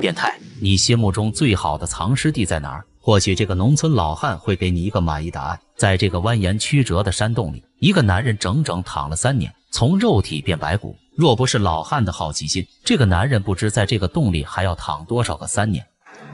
变态！你心目中最好的藏尸地在哪儿？或许这个农村老汉会给你一个满意答案。在这个蜿蜒曲折的山洞里，一个男人整整躺了三年，从肉体变白骨。若不是老汉的好奇心，这个男人不知在这个洞里还要躺多少个三年。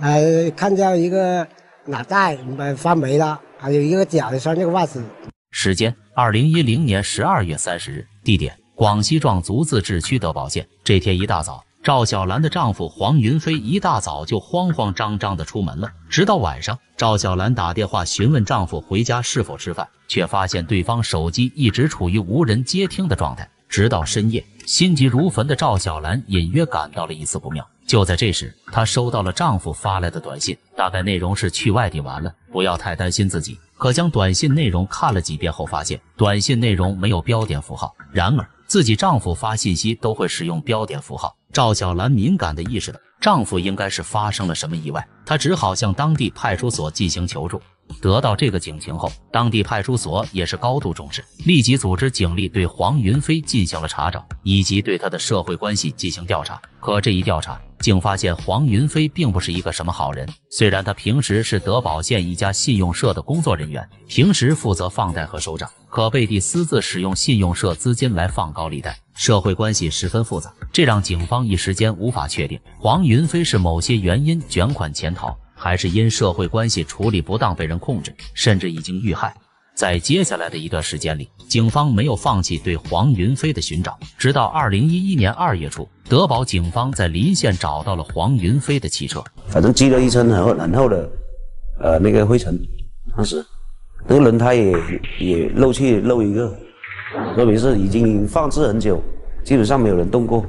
呃，看到一个脑袋，嗯，发霉了，还有一个脚，的穿这个袜子。时间：二零一零年十二月三十日。地点：广西壮族自治区德保县。这天一大早。赵小兰的丈夫黄云飞一大早就慌慌张张地出门了。直到晚上，赵小兰打电话询问丈夫回家是否吃饭，却发现对方手机一直处于无人接听的状态。直到深夜，心急如焚的赵小兰隐约感到了一丝不妙。就在这时，她收到了丈夫发来的短信，大概内容是去外地玩了，不要太担心自己。可将短信内容看了几遍后，发现短信内容没有标点符号。然而，自己丈夫发信息都会使用标点符号，赵小兰敏感地意识到丈夫应该是发生了什么意外，她只好向当地派出所进行求助。得到这个警情后，当地派出所也是高度重视，立即组织警力对黄云飞进行了查找，以及对他的社会关系进行调查。可这一调查竟发现黄云飞并不是一个什么好人。虽然他平时是德保县一家信用社的工作人员，平时负责放贷和收账，可背地私自使用信用社资金来放高利贷，社会关系十分复杂，这让警方一时间无法确定黄云飞是某些原因卷款潜逃。还是因社会关系处理不当被人控制，甚至已经遇害。在接下来的一段时间里，警方没有放弃对黄云飞的寻找，直到二零一一年二月初，德保警方在临县找到了黄云飞的汽车。反正积了一层很厚很厚的，呃，那个灰尘。当时，那个轮胎也也漏气漏一个，说明是已经放置很久，基本上没有人动过。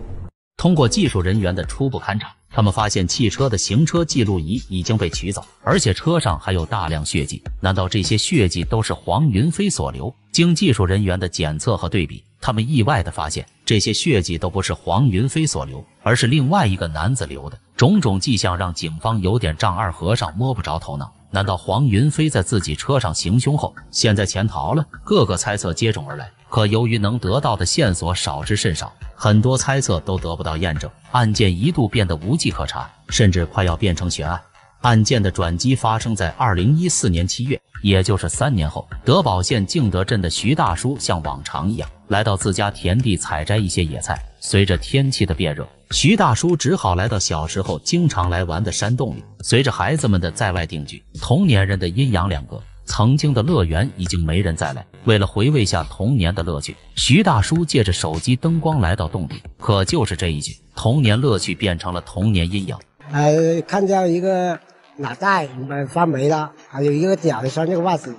通过技术人员的初步勘查。他们发现汽车的行车记录仪已经被取走，而且车上还有大量血迹。难道这些血迹都是黄云飞所留？经技术人员的检测和对比，他们意外地发现，这些血迹都不是黄云飞所留，而是另外一个男子留的。种种迹象让警方有点丈二和尚摸不着头脑。难道黄云飞在自己车上行凶后，现在潜逃了？各个猜测接踵而来，可由于能得到的线索少之甚少，很多猜测都得不到验证，案件一度变得无迹可查，甚至快要变成悬案。案件的转机发生在二零一四年七月。也就是三年后，德保县敬德镇的徐大叔像往常一样，来到自家田地采摘一些野菜。随着天气的变热，徐大叔只好来到小时候经常来玩的山洞里。随着孩子们的在外定居，同年人的阴阳两隔，曾经的乐园已经没人再来。为了回味下童年的乐趣，徐大叔借着手机灯光来到洞里。可就是这一句，童年乐趣变成了童年阴阳。呃，看见一个。脑袋、衣服穿没了，还有一个脚的穿这个袜子。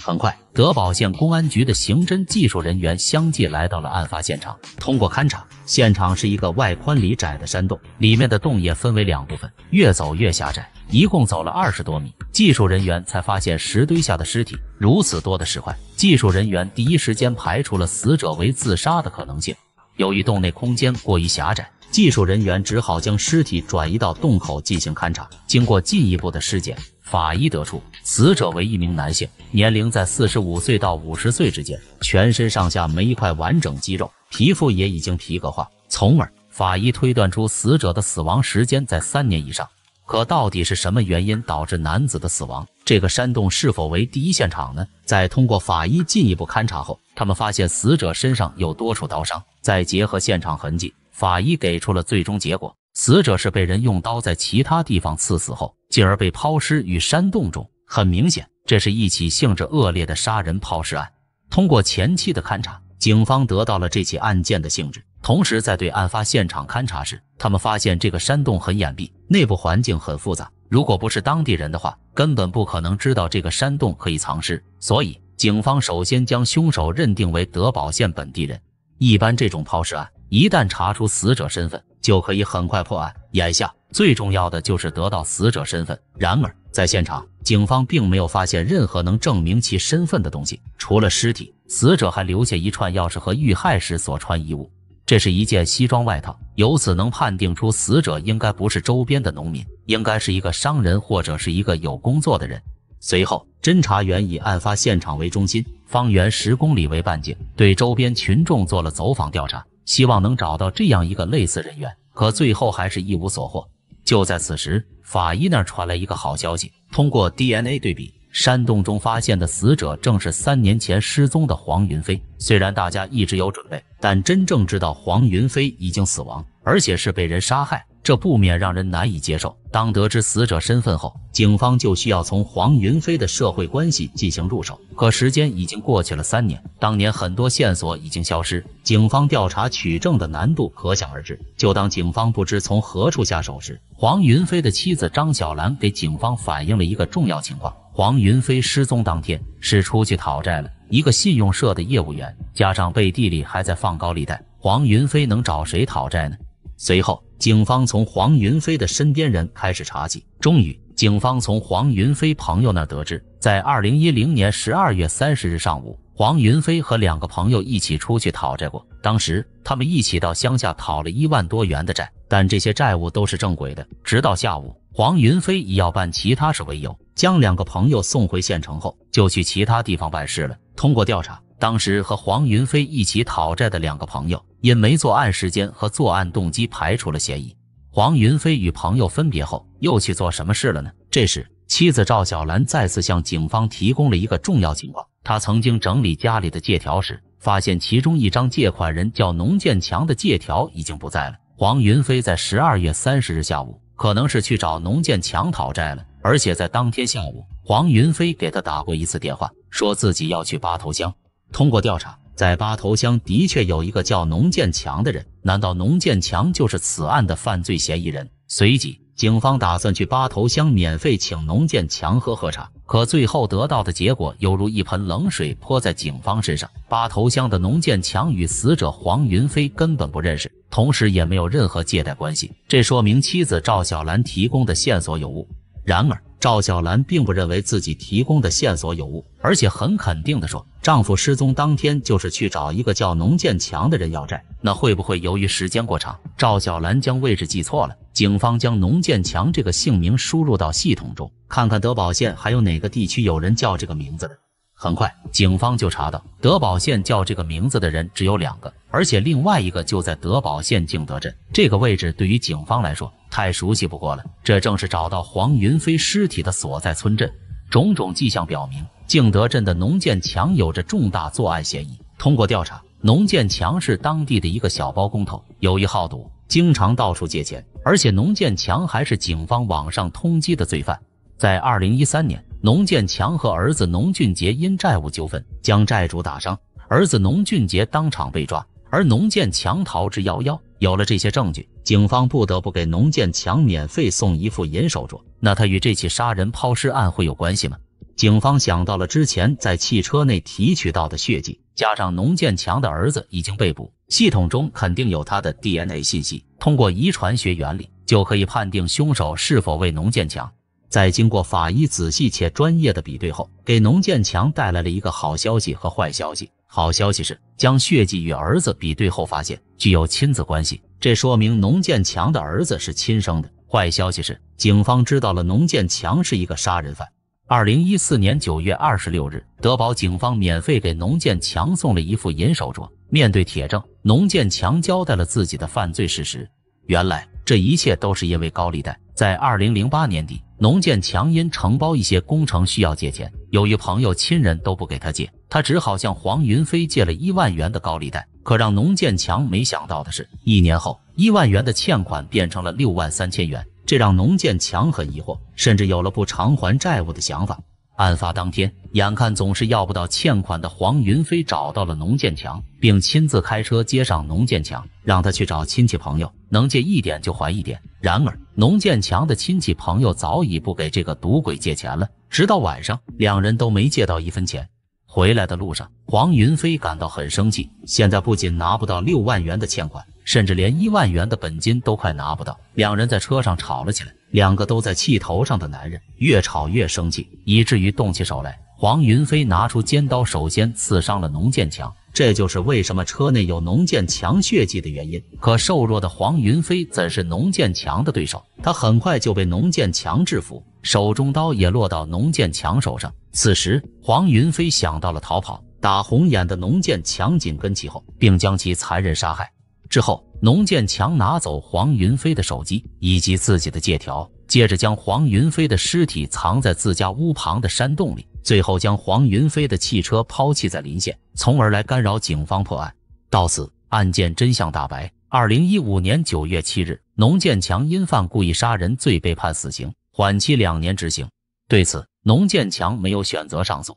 很快，德保县公安局的刑侦技术人员相继来到了案发现场。通过勘查，现场是一个外宽里窄的山洞，里面的洞也分为两部分，越走越狭窄。一共走了二十多米，技术人员才发现石堆下的尸体。如此多的石块，技术人员第一时间排除了死者为自杀的可能性。由于洞内空间过于狭窄。技术人员只好将尸体转移到洞口进行勘查。经过进一步的尸检，法医得出死者为一名男性，年龄在四十五岁到五十岁之间，全身上下没一块完整肌肉，皮肤也已经皮革化，从而法医推断出死者的死亡时间在三年以上。可到底是什么原因导致男子的死亡？这个山洞是否为第一现场呢？在通过法医进一步勘查后，他们发现死者身上有多处刀伤，再结合现场痕迹。法医给出了最终结果：死者是被人用刀在其他地方刺死后，进而被抛尸于山洞中。很明显，这是一起性质恶劣的杀人抛尸案。通过前期的勘查，警方得到了这起案件的性质。同时，在对案发现场勘查时，他们发现这个山洞很隐蔽，内部环境很复杂。如果不是当地人的话，根本不可能知道这个山洞可以藏尸。所以，警方首先将凶手认定为德保县本地人。一般这种抛尸案。一旦查出死者身份，就可以很快破案。眼下最重要的就是得到死者身份。然而，在现场，警方并没有发现任何能证明其身份的东西，除了尸体，死者还留下一串钥匙和遇害时所穿衣物。这是一件西装外套，由此能判定出死者应该不是周边的农民，应该是一个商人或者是一个有工作的人。随后，侦查员以案发现场为中心，方圆十公里为半径，对周边群众做了走访调查。希望能找到这样一个类似人员，可最后还是一无所获。就在此时，法医那儿传来一个好消息：通过 DNA 对比，山洞中发现的死者正是三年前失踪的黄云飞。虽然大家一直有准备，但真正知道黄云飞已经死亡，而且是被人杀害。这不免让人难以接受。当得知死者身份后，警方就需要从黄云飞的社会关系进行入手。可时间已经过去了三年，当年很多线索已经消失，警方调查取证的难度可想而知。就当警方不知从何处下手时，黄云飞的妻子张小兰给警方反映了一个重要情况：黄云飞失踪当天是出去讨债了一个信用社的业务员，加上背地里还在放高利贷，黄云飞能找谁讨债呢？随后。警方从黄云飞的身边人开始查起，终于，警方从黄云飞朋友那得知，在二零一零年十二月三十日上午，黄云飞和两个朋友一起出去讨债过。当时，他们一起到乡下讨了一万多元的债，但这些债务都是正规的。直到下午，黄云飞以要办其他事为由，将两个朋友送回县城后，就去其他地方办事了。通过调查。当时和黄云飞一起讨债的两个朋友，因没作案时间和作案动机，排除了嫌疑。黄云飞与朋友分别后，又去做什么事了呢？这时，妻子赵小兰再次向警方提供了一个重要情况：她曾经整理家里的借条时，发现其中一张借款人叫农建强的借条已经不在了。黄云飞在十二月三十日下午，可能是去找农建强讨债了，而且在当天下午，黄云飞给他打过一次电话，说自己要去八头乡。通过调查，在八头乡的确有一个叫农建强的人，难道农建强就是此案的犯罪嫌疑人？随即，警方打算去八头乡免费请农建强喝喝茶，可最后得到的结果犹如一盆冷水泼在警方身上。八头乡的农建强与死者黄云飞根本不认识，同时也没有任何借贷关系，这说明妻子赵小兰提供的线索有误。然而，赵小兰并不认为自己提供的线索有误，而且很肯定地说，丈夫失踪当天就是去找一个叫农建强的人要债。那会不会由于时间过长，赵小兰将位置记错了？警方将农建强这个姓名输入到系统中，看看德保县还有哪个地区有人叫这个名字的。很快，警方就查到德保县叫这个名字的人只有两个，而且另外一个就在德保县敬德镇。这个位置对于警方来说。太熟悉不过了，这正是找到黄云飞尸体的所在村镇。种种迹象表明，敬德镇的农建强有着重大作案嫌疑。通过调查，农建强是当地的一个小包工头，有意好赌，经常到处借钱，而且农建强还是警方网上通缉的罪犯。在二零一三年，农建强和儿子农俊杰因债务纠纷将债主打伤，儿子农俊杰当场被抓，而农建强逃之夭夭。有了这些证据，警方不得不给农建强免费送一副银手镯。那他与这起杀人抛尸案会有关系吗？警方想到了之前在汽车内提取到的血迹，加上农建强的儿子已经被捕，系统中肯定有他的 DNA 信息。通过遗传学原理，就可以判定凶手是否为农建强。在经过法医仔细且专业的比对后，给农建强带来了一个好消息和坏消息。好消息是，将血迹与儿子比对后发现具有亲子关系，这说明农建强的儿子是亲生的。坏消息是，警方知道了农建强是一个杀人犯。二零一四年九月二十六日，德保警方免费给农建强送了一副银手镯。面对铁证，农建强交代了自己的犯罪事实。原来，这一切都是因为高利贷。在二零零八年底，农建强因承包一些工程需要借钱，由于朋友亲人都不给他借，他只好向黄云飞借了一万元的高利贷。可让农建强没想到的是，一年后一万元的欠款变成了六万三千元，这让农建强很疑惑，甚至有了不偿还债务的想法。案发当天，眼看总是要不到欠款的黄云飞找到了农建强，并亲自开车接上农建强，让他去找亲戚朋友，能借一点就还一点。然而，农建强的亲戚朋友早已不给这个赌鬼借钱了。直到晚上，两人都没借到一分钱。回来的路上，黄云飞感到很生气，现在不仅拿不到六万元的欠款。甚至连一万元的本金都快拿不到，两人在车上吵了起来。两个都在气头上的男人越吵越生气，以至于动起手来。黄云飞拿出尖刀，首先刺伤了农建强，这就是为什么车内有农建强血迹的原因。可瘦弱的黄云飞怎是农建强的对手？他很快就被农建强制服，手中刀也落到农建强手上。此时，黄云飞想到了逃跑，打红眼的农建强紧跟其后，并将其残忍杀害。之后，农建强拿走黄云飞的手机以及自己的借条，接着将黄云飞的尸体藏在自家屋旁的山洞里，最后将黄云飞的汽车抛弃在临县，从而来干扰警方破案。到此，案件真相大白。二零一五年九月七日，农建强因犯故意杀人罪被判死刑，缓期两年执行。对此，农建强没有选择上诉。